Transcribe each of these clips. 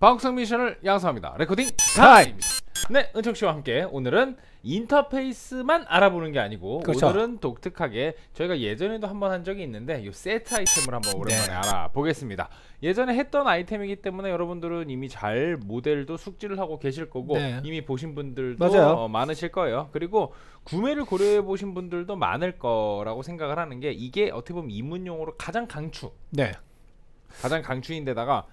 방송 미션을 양성합니다. 레코딩 타임! 네, 은총 씨와 함께 오늘은 인터페이스만 알아보는 게 아니고 그렇죠. 오늘은 독특하게 저희가 예전에도 한 번 한 적이 있는데 이 세트 아이템을 한번 네. 오랜만에 네. 알아보겠습니다. 예전에 했던 아이템이기 때문에 여러분들은 이미 잘 모델도 숙지를 하고 계실 거고 네. 이미 보신 분들도 어, 많으실 거예요. 그리고 구매를 고려해 보신 분들도 많을 거라고 생각을 하는 게 이게 어떻게 보면 입문용으로 가장 강추. 네. 가장 강추인데다가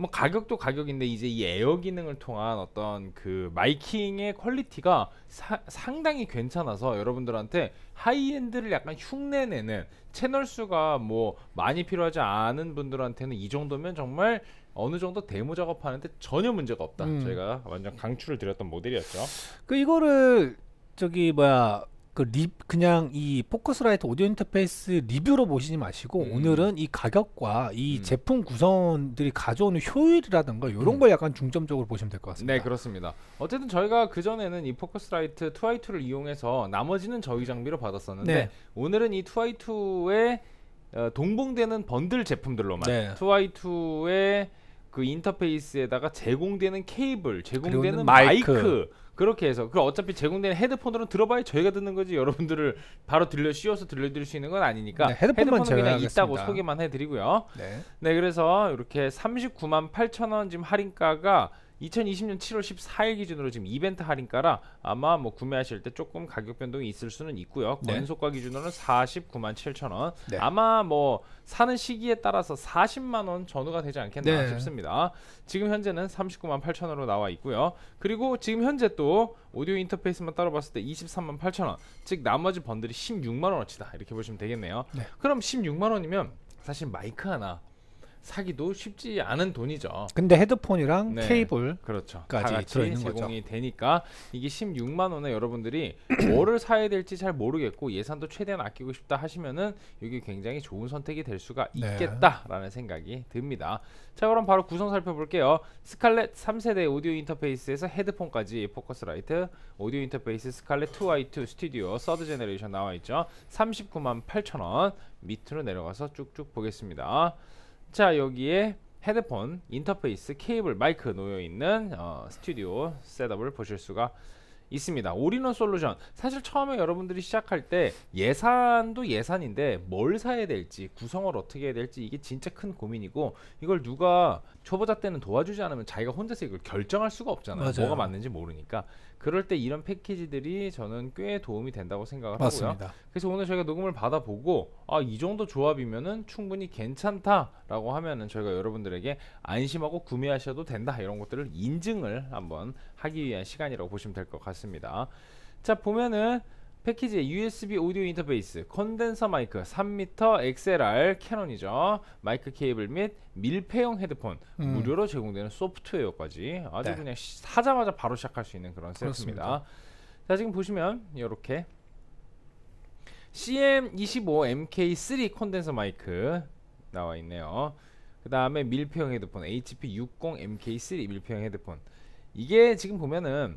뭐 가격도 가격인데 이제 이 에어 기능을 통한 어떤 그 마이킹의 퀄리티가 사, 상당히 괜찮아서 여러분들한테 하이엔드를 약간 흉내내는 채널 수가 뭐 많이 필요하지 않은 분들한테는 이 정도면 정말 어느 정도 데모 작업하는데 전혀 문제가 없다. 음. 저희가 완전 강추를 드렸던 모델이었죠. 그 이거를 저기 뭐야 그 리, 그냥 이 포커스라이트 오디오 인터페이스 리뷰로 보시지 마시고 음. 오늘은 이 가격과 이 음. 제품 구성들이 가져오는 효율이라든가 이런 음. 걸 약간 중점적으로 보시면 될 것 같습니다. 네 그렇습니다. 어쨌든 저희가 그 전에는 이 포커스라이트 2i2를 이용해서 나머지는 저희 장비로 받았었는데 네. 오늘은 이 2i2의 어, 동봉되는 번들 제품들로만 네. 2i2의 그 인터페이스에다가 제공되는 케이블, 제공되는 마이크, 마이크 그렇게 해서 그 어차피 제공되는 헤드폰으로 들어봐야 저희가 듣는 거지 여러분들을 바로 들려 씌워서 들려드릴 수 있는 건 아니니까 네, 헤드폰만 헤드폰은 그냥 있다고 소개만 해드리고요. 네. 네 그래서 이렇게 39만 8천 원 지금 할인가가 2020년 7월 14일 기준으로 지금 이벤트 할인가라 아마 뭐 구매하실 때 조금 가격 변동이 있을 수는 있고요. 네. 속가 기준으로는 49만 7천 원. 네. 아마 뭐 사는 시기에 따라서 40만 원 전후가 되지 않겠나 네. 싶습니다. 지금 현재는 39만 8천 원으로 나와 있고요. 그리고 지금 현재 또 오디오 인터페이스만 따로 봤을 때 23만 8천 원. 즉 나머지 번들이 16만 원어치다. 이렇게 보시면 되겠네요. 네. 그럼 16만 원이면 사실 마이크 하나 사기도 쉽지 않은 돈이죠. 근데 헤드폰이랑 네. 케이블 그렇죠. 같이 들어있는 제공이 거죠. 되니까 이게 16만 원에 여러분들이 뭐를 사야 될지 잘 모르겠고 예산도 최대한 아끼고 싶다 하시면은 이게 굉장히 좋은 선택이 될 수가 네. 있겠다라는 네. 생각이 듭니다. 자 그럼 바로 구성 살펴볼게요. 스칼렛 3세대 오디오 인터페이스에서 헤드폰까지 포커스라이트, 오디오 인터페이스 스칼렛 2i2 스튜디오 서드 제너레이션 나와 있죠. 39만 8천 원 밑으로 내려가서 쭉쭉 보겠습니다. 자 여기에 헤드폰, 인터페이스, 케이블, 마이크 놓여있는 어, 스튜디오 셋업을 보실 수가 있습니다. 올인원 솔루션. 사실 처음에 여러분들이 시작할 때 예산도 예산인데 뭘 사야 될지 구성을 어떻게 해야 될지 이게 진짜 큰 고민이고 이걸 누가 초보자 때는 도와주지 않으면 자기가 혼자서 이걸 결정할 수가 없잖아요. 맞아요. 뭐가 맞는지 모르니까 그럴 때 이런 패키지들이 저는 꽤 도움이 된다고 생각을 맞습니다. 하고요. 그래서 오늘 저희가 녹음을 받아보고 아이 정도 조합이면은 충분히 괜찮다라고 하면은 저희가 여러분들에게 안심하고 구매하셔도 된다 이런 것들을 인증을 한번 하기 위한 시간이라고 보시면 될 것 같습니다. 자 보면은 패키지에 USB 오디오 인터페이스, 컨덴서 마이크, 3m XLR 캐논이죠. 마이크 케이블 및 밀폐형 헤드폰, 음. 무료로 제공되는 소프트웨어까지 아주 네. 그냥 사자마자 바로 시작할 수 있는 그런 그렇습니다. 세트입니다. 자, 지금 보시면 이렇게 CM25 MK3 컨덴서 마이크 나와 있네요. 그 다음에 밀폐형 헤드폰 HP60 MK3 밀폐형 헤드폰 이게 지금 보면은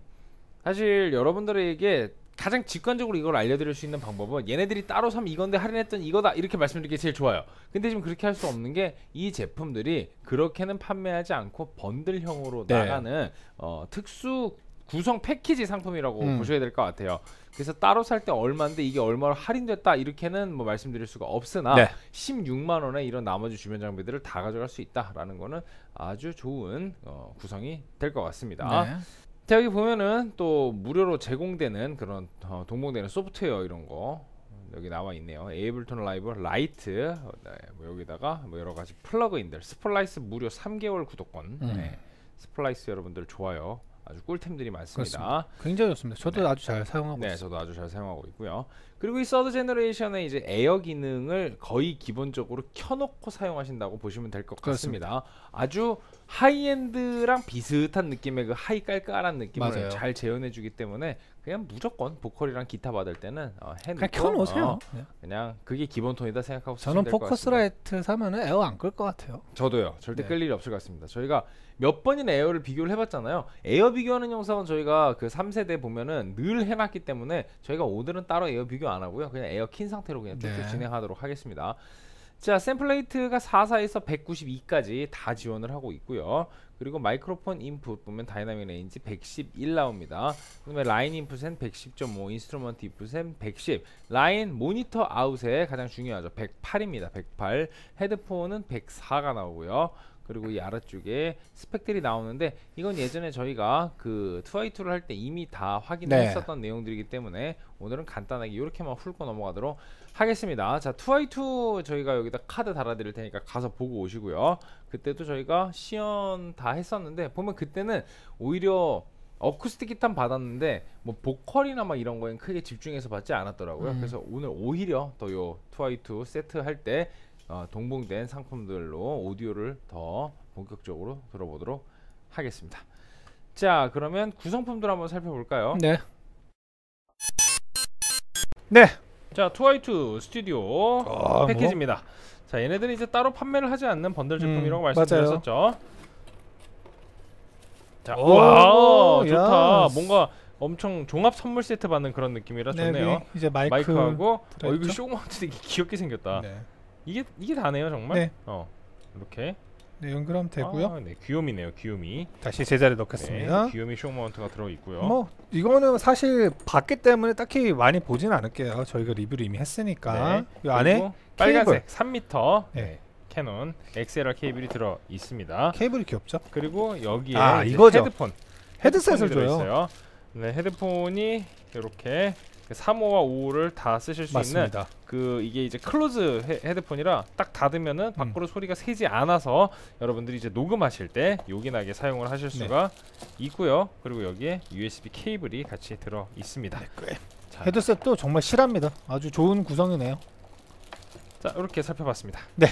사실 여러분들에게 가장 직관적으로 이걸 알려드릴 수 있는 방법은 얘네들이 따로 삼 이건데 할인했던 이거다 이렇게 말씀드리는 게 제일 좋아요 근데 지금 그렇게 할 수 없는 게 이 제품들이 그렇게는 판매하지 않고 번들형으로 네. 나가는 어, 특수 구성 패키지 상품이라고 음. 보셔야 될 것 같아요. 그래서 따로 살 때 얼마인데 이게 얼마로 할인됐다 이렇게는 뭐 말씀드릴 수가 없으나 네. 16만 원에 이런 나머지 주변 장비들을 다 가져갈 수 있다라는 거는 아주 좋은 어, 구성이 될 것 같습니다. 네. 자 여기 보면은 또 무료로 제공되는 그런 어, 동봉되는 소프트웨어 이런 거 여기 나와 있네요. 에이블턴 라이브 라이트 네, 뭐 여기다가 뭐 여러 가지 플러그인들 스플라이스 무료 3개월 구독권 음. 네. 스플라이스 여러분들 좋아요. 아주 꿀템들이 많습니다. 그렇습니다. 굉장히 좋습니다. 저도 네. 아주 잘 사용하고 네, 있어요. 저도 아주 잘 사용하고 있고요. 그리고 이 서드 제너레이션의 이제 에어 기능을 거의 기본적으로 켜놓고 사용하신다고 보시면 될 것 같습니다. 아주 하이엔드랑 비슷한 느낌의 그 하이 깔깔한 느낌을 맞아요. 잘 재현해주기 때문에 그냥 무조건 보컬이랑 기타 받을 때는 어, 해 그냥 켜놓으세요. 어, 네. 그냥 그게 기본 톤이다 생각하고 저는 포커스라이트 사면은 에어 안 끌 것 같아요. 저도요. 절대 네. 끌 일이 없을 것 같습니다. 저희가 몇 번이나 에어를 비교를 해봤잖아요. 에어 비교하는 영상은 저희가 그 3세대 보면은 늘 해놨기 때문에 저희가 오늘은 따로 에어 비교 안 하고요. 그냥 에어 킨 상태로 그냥 네. 쭉쭉 네. 진행하도록 하겠습니다. 자 샘플레이트가 44에서 192까지 다 지원을 하고 있고요 그리고 마이크로폰 인풋 보면 다이나믹 레인지 111 나옵니다 그 다음에 라인 인풋은110.5 인스트루먼트 인풋엔 110 라인 모니터 아웃에 가장 중요하죠 108입니다 108 헤드폰은 104가 나오고요 그리고 이 아래쪽에 스펙들이 나오는데 이건 예전에 저희가 그 투아이투를 할 때 이미 다 확인했었던 네. 내용들이기 때문에 오늘은 간단하게 이렇게만 훑고 넘어가도록 하겠습니다 자 2i2 저희가 여기다 카드 달아드릴 테니까 가서 보고 오시고요 그때도 저희가 시연 다 했었는데 보면 그때는 오히려 어쿠스틱 기탄 받았는데 뭐 보컬이나 막 이런 거엔 크게 집중해서 받지 않았더라고요 음. 그래서 오늘 오히려 더요 2i2 세트 할때 어, 동봉된 상품들로 오디오를 더 본격적으로 들어보도록 하겠습니다 자 그러면 구성품들 한번 살펴볼까요? 네 네, 자, 투아이투 스튜디오 아, 뭐? 패키지입니다. 뭐? 자, 얘네들이 이제 따로 판매를 하지 않는 번들 음, 제품이라고 음, 말씀드렸었죠. 자, 오, 와, 좋다. 뭔가 엄청 종합 선물 세트 받는 그런 느낌이라 네, 좋네요. 네, 이제 마이크 하고 어, 이거 쇼마운트 되게 귀엽게 생겼다. 네. 이게 이게 다네요, 정말. 네. 어. 이렇게 네, 연결하면 되고요. 아, 네, 귀요미네요, 귀요미. 다시 제자리 넣겠습니다. 네, 귀요미 쇼마운트가 들어있고요. 뭐 이거는 사실 봤기 때문에 딱히 많이 보진 않을게요. 저희가 리뷰를 이미 했으니까. 네, 이 안에 빨간색 3m 네. 캐논 XLR 케이블이 들어 있습니다. 케이블이 귀엽죠? 그리고 여기에 아, 이거죠. 헤드폰. 헤드셋을 줘요. 네, 헤드폰이 이렇게 3호와 5호를 다 쓰실 수 맞습니다. 있는 그 이게 이제 클로즈 헤, 드폰이라딱 닫으면은 음. 밖으로 음. 소리가 새지 않아서 여러분들이 이제 녹음하실 때 요긴하게 사용을 하실 수가 네. 있고요. 그리고 여기에 USB 케이블이 같이 들어 있습니다. 네, 헤드셋도 정말 실합니다. 아주 좋은 구성이네요. 자, 이렇게 살펴봤습니다. 네.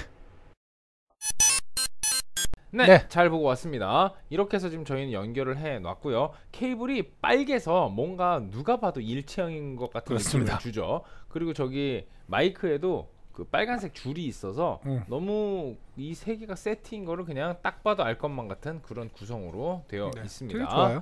네, 네, 잘 보고 왔습니다. 이렇게 해서 지금 저희는 연결을 해 놨고요. 케이블이 빨개서 뭔가 누가 봐도 일체형인 것 같은 그렇습니다. 느낌을 주죠. 그리고 저기 마이크에도 그 빨간색 줄이 있어서 음. 너무 이 세 개가 세트인 거를 그냥 딱 봐도 알 것만 같은 그런 구성으로 되어 네, 있습니다. 되게 좋아요.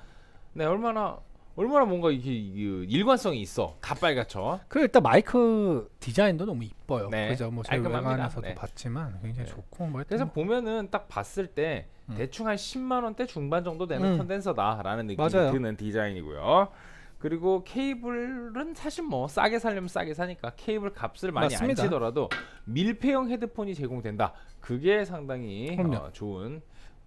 네, 얼마나 얼마나 뭔가 이게, 일관성이 있어. 가빨갛죠. 그 일단 마이크 디자인도 너무 이뻐요. 네. 그죠? 뭐 저희 외관에서도 네. 봤지만 굉장히 네. 좋고 뭐 그래서 보면은 딱 봤을 때 음. 대충 한 10만 원대 중반 정도 되는 음. 컨덴서다라는 느낌이 맞아요. 드는 디자인이고요. 그리고 케이블은 사실 뭐 싸게 살려면 싸게 사니까 케이블 값을 많이 맞습니다. 안 치더라도 밀폐형 헤드폰이 제공된다. 그게 상당히 어, 좋은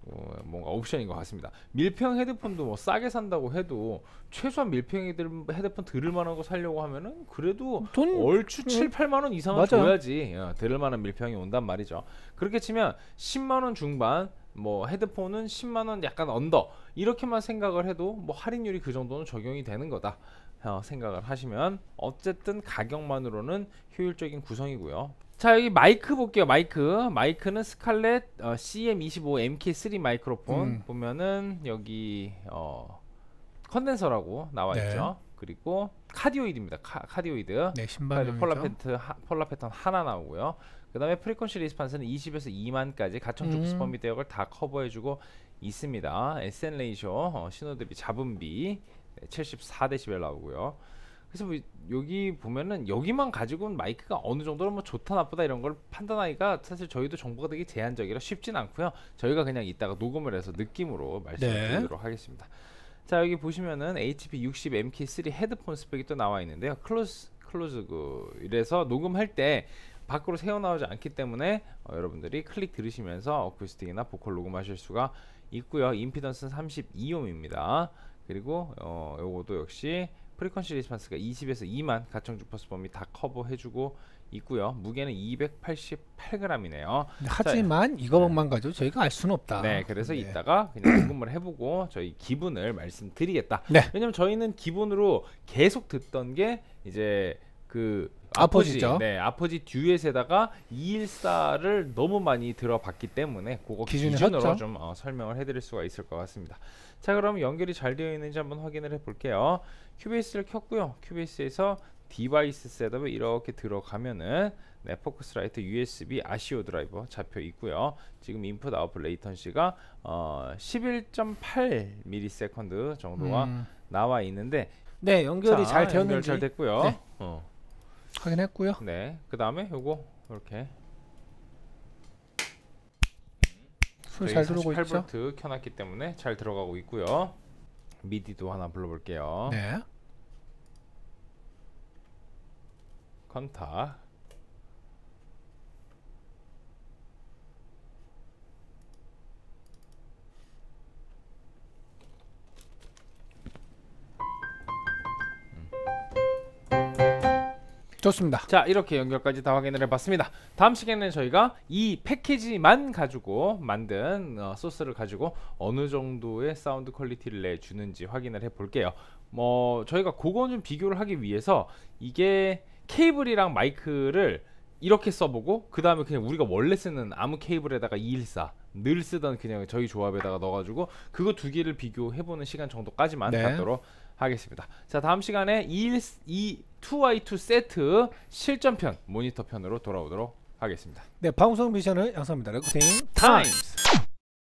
어, 뭔가 옵션인 것 같습니다. 밀평 헤드폰도 뭐 싸게 산다고 해도 최소한 밀평 헤드폰 들을 만한 거 살려고 하면은 그래도 돈... 얼추 7, 음. 8만 원 이상은 맞아요. 줘야지 어, 들을 만한 밀평이 온단 말이죠. 그렇게 치면 10만 원 중반 뭐 헤드폰은 10만 원 약간 언더 이렇게만 생각을 해도 뭐 할인율이 그 정도는 적용이 되는 거다. 어, 생각을 하시면 어쨌든 가격만으로는 효율적인 구성이고요. 자 여기 마이크 볼게요 마이크 마이크는 스칼렛 어, CM25 MK3 마이크로폰 음. 보면은 여기 어, 컨덴서라고 나와 네. 있죠 그리고 카디오이드입니다 카, 디오이드 네, 신발이죠 폴라, 패턴, 하, 폴라 패턴 하나 나오고요 그 다음에 프리퀀시 리스판스는 20에서 2만까지 가청축 스펀비 음. 대역을 다 커버해주고 있습니다 SN 레이쇼 어, 신호 대비 잡음비 74dB 나오고요 그래서 뭐 여기 보면은 여기만 가지고는 마이크가 어느 정도로 뭐 좋다 나쁘다 이런 걸 판단하기가 사실 저희도 정보가 되게 제한적이라 쉽진 않고요. 저희가 그냥 이따가 녹음을 해서 느낌으로 말씀드리도록 네. 하겠습니다. 자 여기 보시면은 HP60 MK3 헤드폰 스펙이 또 나와 있는데요. 클로즈 클로즈 그 이래서 녹음할 때 밖으로 새어 나오지 않기 때문에 어, 여러분들이 클릭 들으시면서 어쿠스틱이나 보컬 녹음하실 수가 있고요. 임피던스는 32옴입니다. 그리고 어 요것도 역시 프리퀀시 리스폰스가 20에서 2만 가청 주파수 범위 다 커버해주고 있고요. 무게는 288g이네요. 하지만 자, 이것만 네. 가지고 저희가 알 수는 없다. 네, 그래서 네. 이따가 그냥 궁금을 해보고 저희 기분을 말씀드리겠다. 네. 왜냐면 저희는 기본으로 계속 듣던 게 이제 그 아포지, 아포지죠. 네, 아포지 듀엣에다가 214를 너무 많이 들어봤기 때문에 그거 기준으로좀 어, 설명을 해드릴 수가 있을 것 같습니다. 자, 그럼 연결이 잘 되어 있는지 한번 확인을 해볼게요. 큐베이스를 켰고요. 큐베이스에서 디바이스 셋업에 이렇게 들어가면은 네, 포커스라이트 USB 아시오 드라이버 잡혀 있고요. 지금 인풋 아웃풋 레이턴시가 어, 11.8ms 정도가 음. 나와 있는데 네 연결이 자, 잘 되었는지 연결 잘 됐고요. 네. 어. 확인했고요. 네. 그 다음에 요거 이렇게 잘 들어오고 있죠. 8 v 켜놨기 때문에 잘 들어가고 있고요. 미디도 하나 불러볼게요. 네. 컨타 좋습니다. 자 이렇게 연결까지 다 확인을 해봤습니다. 다음 시간에는 저희가 이 패키지만 가지고 만든 어, 소스를 가지고 어느 정도의 사운드 퀄리티를 내주는지 확인을 해볼게요. 뭐 저희가 그거 좀 비교를 하기 위해서 이게 케이블이랑 마이크를 이렇게 써보고 그 다음에 그냥 우리가 원래 쓰는 아무 케이블에다가 214 늘 쓰던 그냥 저희 조합에다가 넣어가지고 그거 두 개를 비교해보는 시간 정도까지만 네. 갖도록 하겠습니다 자 다음 시간에 2, 2, 2 세트 실전편 모니터편으로 돌아오도록 하겠습니다 네 방송 미션을 양성합니다 레코팅 타임스